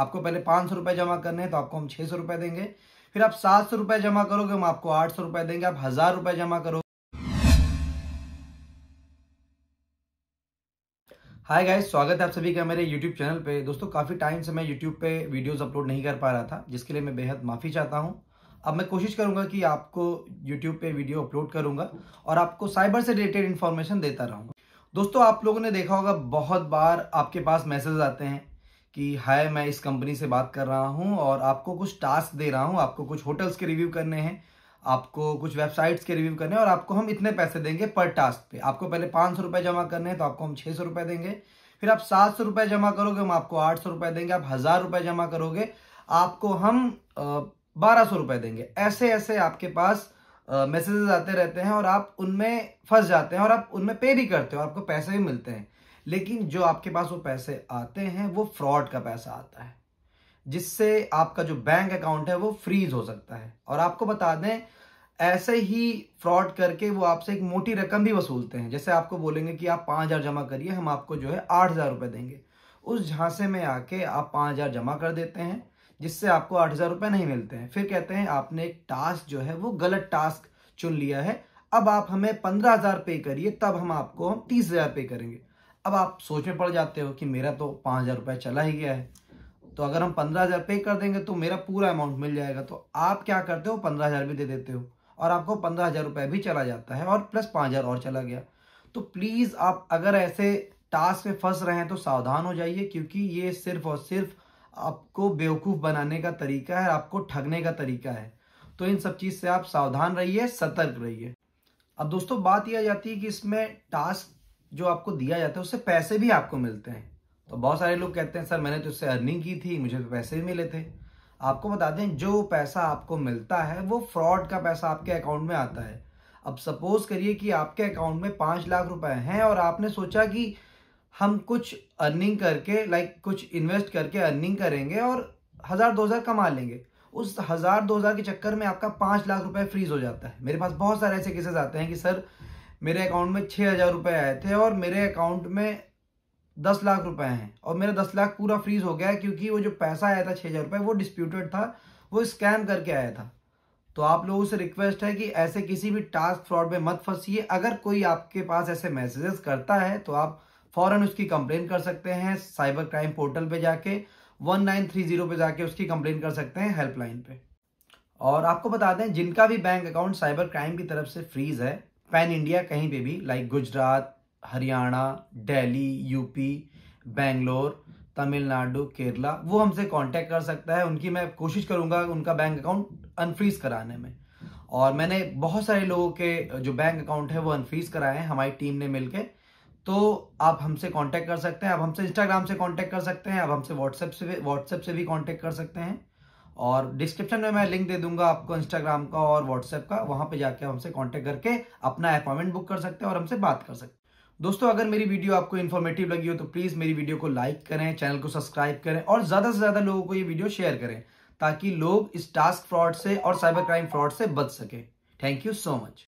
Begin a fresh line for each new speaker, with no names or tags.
आपको पहले पांच सौ रुपये जमा करने हैं तो आपको हम छह सौ रुपए देंगे फिर आप सात सौ रुपए जमा करोगे हम आपको आठ सौ रुपए देंगे आप हज़ार रुपये जमा करोगे हाय गाइस स्वागत है आप सभी का मेरे यूट्यूब चैनल पे दोस्तों काफ़ी टाइम से मैं यूट्यूब पे वीडियोस अपलोड नहीं कर पा रहा था जिसके लिए मैं बेहद माफ़ी चाहता हूँ अब मैं कोशिश करूंगा कि आपको यूट्यूब पे वीडियो अपलोड करूंगा और आपको साइबर से रिलेटेड इन्फॉर्मेशन देता रहूंगा दोस्तों आप लोगों ने देखा होगा बहुत बार आपके पास मैसेज आते हैं कि हाय मैं इस कंपनी से बात कर रहा हूँ और आपको कुछ टास्क दे रहा हूँ आपको कुछ होटल्स के रिव्यू करने हैं आपको कुछ वेबसाइट्स के रिव्यू करने हैं और आपको हम इतने पैसे देंगे पर टास्क पे आपको पहले पाँच सौ रुपये जमा करने हैं तो आपको हम छः सौ रुपये देंगे फिर आप सात सौ रुपये जमा करोगे हम आपको आठ सौ रुपये देंगे आप हज़ार रुपये जमा करोगे आपको हम बारह सौ रुपये देंगे ऐसे ऐसे आपके पास मैसेजेस आते रहते हैं और आप उनमें फंस जाते हैं और आप उनमें पे भी करते हो आपको पैसे भी मिलते हैं लेकिन जो आपके पास वो पैसे आते हैं वो फ्रॉड का पैसा आता है जिससे आपका जो बैंक अकाउंट है वो फ्रीज हो सकता है और आपको बता दें ऐसे ही फ्रॉड करके वो आपसे एक मोटी रकम भी वसूलते हैं जैसे आपको बोलेंगे कि आप पांच हज़ार जमा करिए हम आपको जो है आठ हज़ार रुपए देंगे उस झांसे में आके आप पाँच हज़ार जमा कर देते हैं जिससे आपको आठ हज़ार रुपए नहीं मिलते हैं फिर कहते हैं आपने एक टास्क जो है वो गलत टास्क चुन लिया है अब आप हमें पंद्रह हज़ार पे करिए तब हम आपको हम तीस हज़ार पे करेंगे अब आप सोच में पड़ जाते हो कि मेरा तो पाँच हज़ार रुपया चला ही गया है तो अगर हम पंद्रह हज़ार पे कर देंगे तो मेरा पूरा अमाउंट मिल जाएगा तो आप क्या करते हो पंद्रह हज़ार भी दे देते हो और आपको पंद्रह हज़ार रुपये भी चला जाता है और प्लस पाँच हज़ार और चला गया तो प्लीज़ आप अगर ऐसे टास्क में फंस रहे हैं तो सावधान हो जाइए क्योंकि ये सिर्फ और सिर्फ आपको बेवकूफ़ बनाने का तरीका है आपको ठगने का तरीका है तो इन सब चीज़ से आप सावधान रहिए सतर्क रहिए अब दोस्तों बात यह आ जाती है कि इसमें टास्क जो आपको दिया जाता है उससे पैसे भी आपको मिलते हैं तो बहुत सारे लोग कहते हैं सर मैंने तो उससे अर्निंग की थी मुझे तो पैसे भी मिले थे आपको बता दें जो पैसा आपको मिलता है वो फ्रॉड का पैसा आपके अकाउंट में आता है अब सपोज करिए कि आपके अकाउंट में पाँच लाख रुपए हैं और आपने सोचा कि हम कुछ अर्निंग करके लाइक कुछ इन्वेस्ट करके अर्निंग करेंगे और हज़ार दो हज़ार कमा लेंगे उस हज़ार दो हज़ार के चक्कर में आपका पाँच लाख रुपए फ्रीज हो जाता है मेरे पास बहुत सारे ऐसे केसेस आते हैं कि सर मेरे अकाउंट में छः हज़ार रुपये आए थे और मेरे अकाउंट में दस लाख रुपए हैं और मेरा दस लाख पूरा फ्रीज हो गया क्योंकि वो जो पैसा आया था छः हज़ार रुपये वो डिस्प्यूटेड था वो स्कैम करके आया था तो आप लोगों से रिक्वेस्ट है कि ऐसे किसी भी टास्क फ्रॉड में मत फंसीए अगर कोई आपके पास ऐसे मैसेजेस करता है तो आप फौरन उसकी कंप्लेन कर सकते हैं साइबर क्राइम पोर्टल पर जाके वन नाइन थ्री जीरो पे जाके उसकी कंप्लेन कर सकते हैं हेल्पलाइन पे और आपको बता दें जिनका भी बैंक अकाउंट साइबर क्राइम की तरफ से फ्रीज है पैन इंडिया कहीं पे भी लाइक गुजरात हरियाणा दिल्ली यूपी बेंगलोर तमिलनाडु केरला वो हमसे कांटेक्ट कर सकता है उनकी मैं कोशिश करूंगा उनका बैंक अकाउंट अनफ्रीज कराने में और मैंने बहुत सारे लोगों के जो बैंक अकाउंट है वो अनफ्रीज कराए हैं हमारी टीम ने मिलकर तो आप हमसे कांटेक्ट कर सकते हैं आप हमसे इंस्टाग्राम से कांटेक्ट कर सकते हैं आप हमसे व्हाट्सएप से व्हाट्सएप से भी कांटेक्ट कर सकते हैं और डिस्क्रिप्शन में मैं लिंक दे दूंगा आपको इंस्टाग्राम का और व्हाट्सएप का वहां पे जाके हमसे कांटेक्ट करके अपना अपॉइंटमेंट बुक कर सकते हैं और हमसे बात कर सकते हैं दोस्तों अगर मेरी वीडियो आपको इन्फॉर्मेटिव लगी हो तो प्लीज़ मेरी वीडियो को लाइक करें चैनल को सब्सक्राइब करें और ज़्यादा से ज़्यादा लोगों को ये वीडियो शेयर करें ताकि लोग इस टास्क फ्रॉड से और साइबर क्राइम फ्रॉड से बच सके थैंक यू सो मच